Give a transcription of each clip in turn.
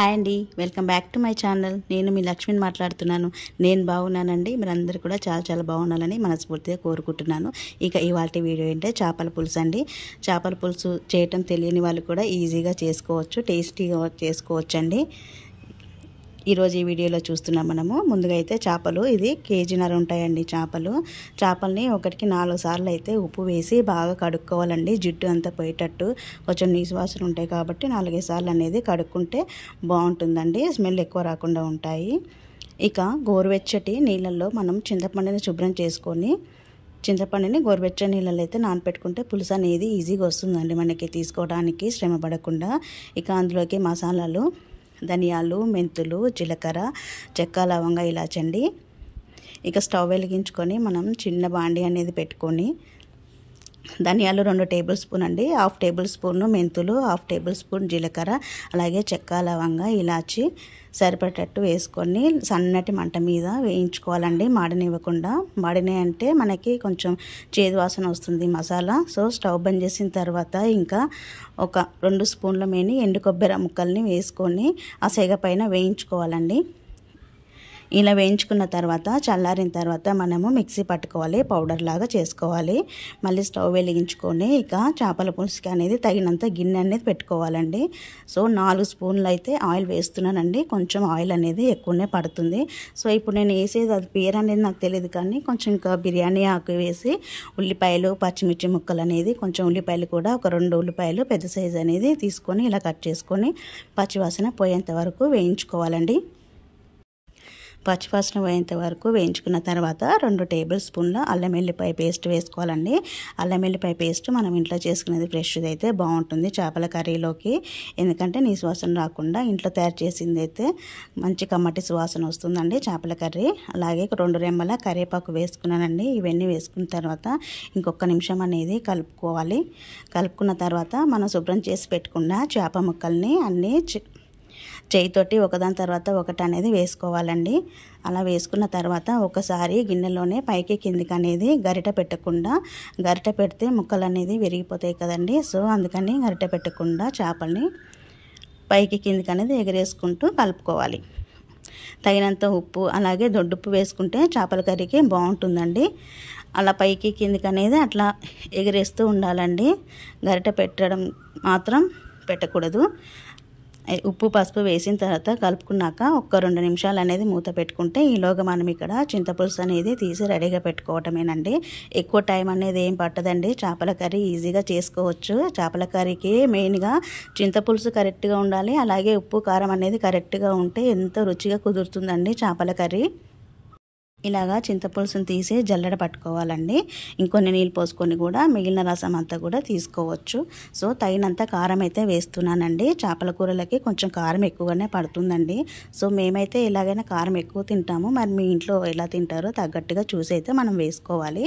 hi అండి welcome back to my channel నేను మీ లక్ష్మిని మాట్లాడుతున్నాను నేను బాగున్నానండి మీరందరూ కూడా చాలా చాలా బాగుండాలని మనస్ఫూర్తిగా కోరుకుంటున్నాను ఇక ఇవాళ వీడియో ఏంటంటే చేపల పులుసు అండి చేపల పులుసు చేయటం తెలియని వాళ్ళు కూడా ఈజీగా చేసుకోవచ్చు టేస్టీగా చేసుకోవచ్చు అండి ఈరోజు ఈ వీడియోలో చూస్తున్నాం మనము ముందుగా అయితే చేపలు ఇది కేజీన్నర ఉంటాయండి చేపలు చేపల్ని ఒకటికి నాలుగు సార్లు అయితే ఉప్పు వేసి బాగా కడుక్కోవాలండి జిడ్డు అంతా పోయేటట్టు కొంచెం నీసువాసన ఉంటాయి కాబట్టి నాలుగైదు సార్లు అనేది కడుక్కుంటే బాగుంటుందండి స్మెల్ ఎక్కువ రాకుండా ఉంటాయి ఇక గోరువెచ్చటి నీళ్ళల్లో మనం చింతపండుని శుభ్రం చేసుకొని చింతపండుని గోరువెచ్చ నీళ్ళలో అయితే నానపెట్టుకుంటే పులుసు అనేది ఈజీగా వస్తుందండి మనకి తీసుకోవడానికి శ్రమ పడకుండా ఇక అందులోకి మసాలాలు ధనియాలు మెంతులు జీలకర్ర చెక్క లవంగ ఇలాచండి ఇక స్టవ్ వెలిగించుకొని మనం చిన్న బాండి అనేది పెట్టుకొని ధనియాలు రెండు టేబుల్ స్పూన్ అండి హాఫ్ టేబుల్ స్పూన్ మెంతులు హాఫ్ టేబుల్ స్పూన్ జీలకర్ర అలాగే చెక్క లవంగ ఇలాచి సరిపడేటట్టు వేసుకొని సన్నటి మంట మీద వేయించుకోవాలండి మాడనివ్వకుండా మాడినే అంటే మనకి కొంచెం చేదు వాసన వస్తుంది మసాలా సో స్టవ్ బంద్ చేసిన తర్వాత ఇంకా ఒక రెండు స్పూన్ల మేని ఎండు కొబ్బరి ముక్కల్ని వేసుకొని ఆ సెగ పైన వేయించుకోవాలండి ఇలా వేయించుకున్న తర్వాత చల్లారిన తర్వాత మనము మిక్సీ పట్టుకోవాలి పౌడర్ లాగా చేసుకోవాలి మళ్ళీ స్టవ్ వెలిగించుకొని ఇక చేపల పులుసుకి అనేది తగినంత గిన్నె అనేది పెట్టుకోవాలండి సో నాలుగు స్పూన్లు అయితే ఆయిల్ వేస్తున్నానండి కొంచెం ఆయిల్ అనేది ఎక్కువనే పడుతుంది సో ఇప్పుడు నేను వేసేది అది పేరు అనేది నాకు తెలియదు కానీ కొంచెం ఇంకా బిర్యానీ ఆకు వేసి ఉల్లిపాయలు పచ్చిమిర్చి ముక్కలు అనేది కొంచెం ఉల్లిపాయలు కూడా ఒక రెండు ఉల్లిపాయలు పెద్ద సైజు అనేది తీసుకొని ఇలా కట్ చేసుకొని పచ్చివాసన పోయేంత వరకు వేయించుకోవాలండి పచ్చివాసన పోయేంత వరకు వేయించుకున్న తర్వాత రెండు టేబుల్ స్పూన్ల అల్లం వెల్లిపాయ పేస్ట్ వేసుకోవాలండి అల్లం వెల్లిపాయ పేస్ట్ మనం ఇంట్లో చేసుకునేది ఫ్రెష్ది అయితే బాగుంటుంది చేపల కర్రీలోకి ఎందుకంటే నీ సువాసన రాకుండా ఇంట్లో తయారు చేసింది అయితే మంచి కమ్మటి సువాసన వస్తుందండి చేపల కర్రీ అలాగే రెండు రెమ్మల కరివేపాకు వేసుకున్నానండి ఇవన్నీ వేసుకున్న తర్వాత ఇంకొక నిమిషం అనేది కలుపుకోవాలి కలుపుకున్న తర్వాత మనం శుభ్రం చేసి పెట్టుకున్న చేప ముక్కల్ని అన్నీ చేయితోటి ఒకదాని తర్వాత ఒకటి అనేది వేసుకోవాలండి అలా వేసుకున్న తర్వాత ఒకసారి గిన్నెలోనే పైకి కిందికి అనేది గరిట పెట్టకుండా గరిట పెడితే ముక్కలు అనేది విరిగిపోతాయి కదండి సో అందుకని గరిట పెట్టకుండా చేపల్ని పైకి కిందికి అనేది ఎగరేసుకుంటూ కలుపుకోవాలి తగినంత ఉప్పు అలాగే దొడ్డుప్పు వేసుకుంటే చేపల కర్రీకి బాగుంటుందండి అలా పైకి కిందికి అనేది అట్లా ఎగరేస్తూ ఉండాలండి గరిట పెట్టడం మాత్రం పెట్టకూడదు ఉప్పు పసుపు వేసిన తర్వాత కలుపుకున్నాక ఒక్క రెండు నిమిషాలు అనేది మూత పెట్టుకుంటే ఈలోగా మనం ఇక్కడ చింతపులుసు అనేది తీసి రెడీగా పెట్టుకోవటమేనండి ఎక్కువ టైం అనేది ఏం పట్టదండి చేపల కర్రీ ఈజీగా చేసుకోవచ్చు చేపల కర్రీకి మెయిన్గా చింతపులుసు కరెక్ట్గా ఉండాలి అలాగే ఉప్పు కారం అనేది కరెక్ట్గా ఉంటే ఎంతో రుచిగా కుదురుతుందండి చేపల కర్రీ ఇలాగా చింతపులుసుని తీసి జల్లెడ పట్టుకోవాలండి ఇంకొన్ని నీళ్ళు పోసుకొని కూడా మిగిలిన రసం అంతా కూడా తీసుకోవచ్చు సో తగినంత కారం అయితే వేస్తున్నానండి చేపల కూరలకి కొంచెం కారం ఎక్కువగానే పడుతుందండి సో మేమైతే ఎలాగైనా కారం ఎక్కువ తింటాము మరి మీ ఇంట్లో ఎలా తింటారో తగ్గట్టుగా చూసి అయితే మనం వేసుకోవాలి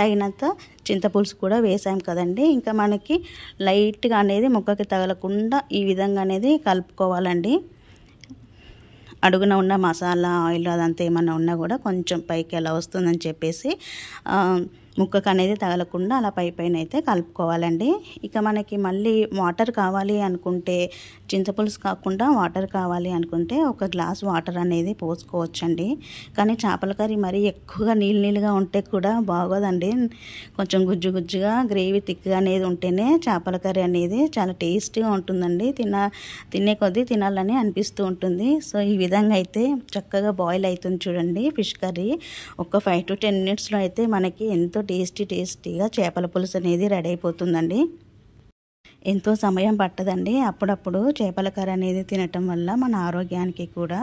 తగినంత చింతపులుసు కూడా వేసాం కదండి ఇంకా మనకి లైట్గా అనేది ముక్కకి తగలకుండా ఈ విధంగా అనేది కలుపుకోవాలండి అడుగున ఉన్న మసాలా ఆయిల్ అదంతా ఏమన్నా ఉన్నా కూడా కొంచెం పైకి అలా వస్తుందని చెప్పేసి ముక్కకు అనేది తగలకుండా అలా పై పైన అయితే కలుపుకోవాలండి ఇక మనకి మళ్ళీ వాటర్ కావాలి అనుకుంటే చింతపులుసు కాకుండా వాటర్ కావాలి అనుకుంటే ఒక గ్లాస్ వాటర్ అనేది పోసుకోవచ్చండి కానీ చేపల కర్రీ మరీ ఎక్కువగా నీళ్ళు నీళ్ళుగా ఉంటే కూడా బాగోదండి కొంచెం గుజ్జు గుజ్జుగా గ్రేవీ థిక్గా అనేది ఉంటేనే చేపల కర్రీ అనేది చాలా టేస్టీగా ఉంటుందండి తిన తినే కొద్దీ తినాలని అనిపిస్తూ ఉంటుంది సో ఈ విధంగా అయితే చక్కగా బాయిల్ అవుతుంది చూడండి ఫిష్ కర్రీ ఒక ఫైవ్ టు టెన్ మినిట్స్లో అయితే మనకి ఎంతో టేస్టీ టేస్టీగా చేపల పులుసు అనేది రెడీ అయిపోతుందండి ఎంతో సమయం పట్టదండి అప్పుడప్పుడు చేపల కర్ర అనేది తినటం వల్ల మన ఆరోగ్యానికి కూడా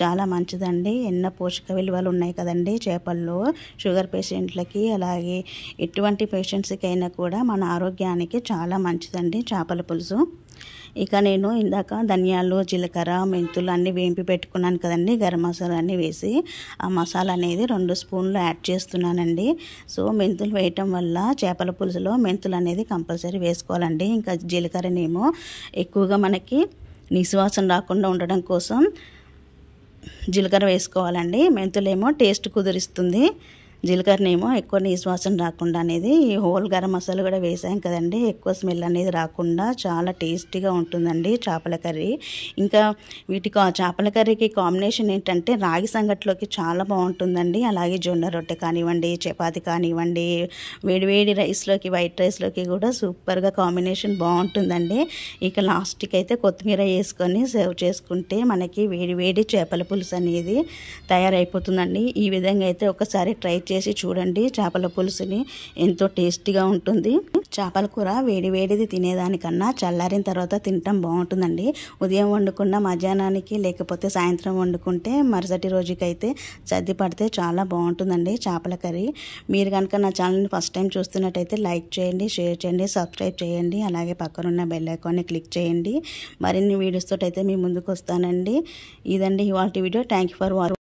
చాలా మంచిదండి ఎన్నో పోషక విలువలు ఉన్నాయి కదండి చేపల్లో షుగర్ పేషెంట్లకి అలాగే ఎటువంటి పేషెంట్స్కి అయినా కూడా మన ఆరోగ్యానికి చాలా మంచిదండి చేపల పులుసు ఇక నేను ఇందాక ధనియాలు జీలకర్ర మెంతులు అన్నీ వేంపి పెట్టుకున్నాను కదండి గరం మసాలా అన్నీ వేసి ఆ మసాలా అనేది రెండు స్పూన్లు యాడ్ చేస్తున్నానండి సో మెంతులు వేయటం వల్ల చేపల పులుసులో మెంతులు అనేది కంపల్సరీ వేసుకోవాలండి ఇంకా జీలకర్రనేమో ఎక్కువగా మనకి నిశ్వాసం రాకుండా ఉండడం కోసం జీలకర్ర వేసుకోవాలండి మెంతులేమో టేస్ట్ కుదిరిస్తుంది జీలకర్రనేమో ఎక్కువ నీసువాసన రాకుండా అనేది హోల్ గరం మసాలా కూడా వేసాం కదండి ఎక్కువ స్మెల్ అనేది రాకుండా చాలా టేస్టీగా ఉంటుందండి చేపల కర్రీ ఇంకా వీటి చేపల కర్రీకి కాంబినేషన్ ఏంటంటే రాగి సంగట్లోకి చాలా బాగుంటుందండి అలాగే జొన్న రొట్టె కానివ్వండి చపాతి కానివ్వండి వేడివేడి రైస్లోకి వైట్ రైస్లోకి కూడా సూపర్గా కాంబినేషన్ బాగుంటుందండి ఇక లాస్ట్కి అయితే కొత్తిమీర వేసుకొని సర్వ్ చేసుకుంటే మనకి వేడివేడి చేపల పులుసు అనేది తయారైపోతుందండి ఈ విధంగా అయితే ఒకసారి ట్రై చేసి చూడండి చేపల పులుసుని ఎంతో టేస్టీగా ఉంటుంది చేపల కూర వేడి వేడిది తినేదానికన్నా చల్లారిన తర్వాత తినటం బాగుంటుందండి ఉదయం వండుకున్న మధ్యాహ్నానికి లేకపోతే సాయంత్రం వండుకుంటే మరుసటి రోజుకైతే సర్ది పడితే చాలా బాగుంటుందండి చేపల కర్రీ మీరు కనుక నా ఛానల్ని ఫస్ట్ టైం చూస్తున్నట్టయితే లైక్ చేయండి షేర్ చేయండి సబ్స్క్రైబ్ చేయండి అలాగే పక్కనున్న బెల్లైకాన్ని క్లిక్ చేయండి మరిన్ని వీడియోస్తో అయితే మీ ముందుకు వస్తానండి ఇదండి ఇవాళ వీడియో థ్యాంక్ ఫర్ వాచింగ్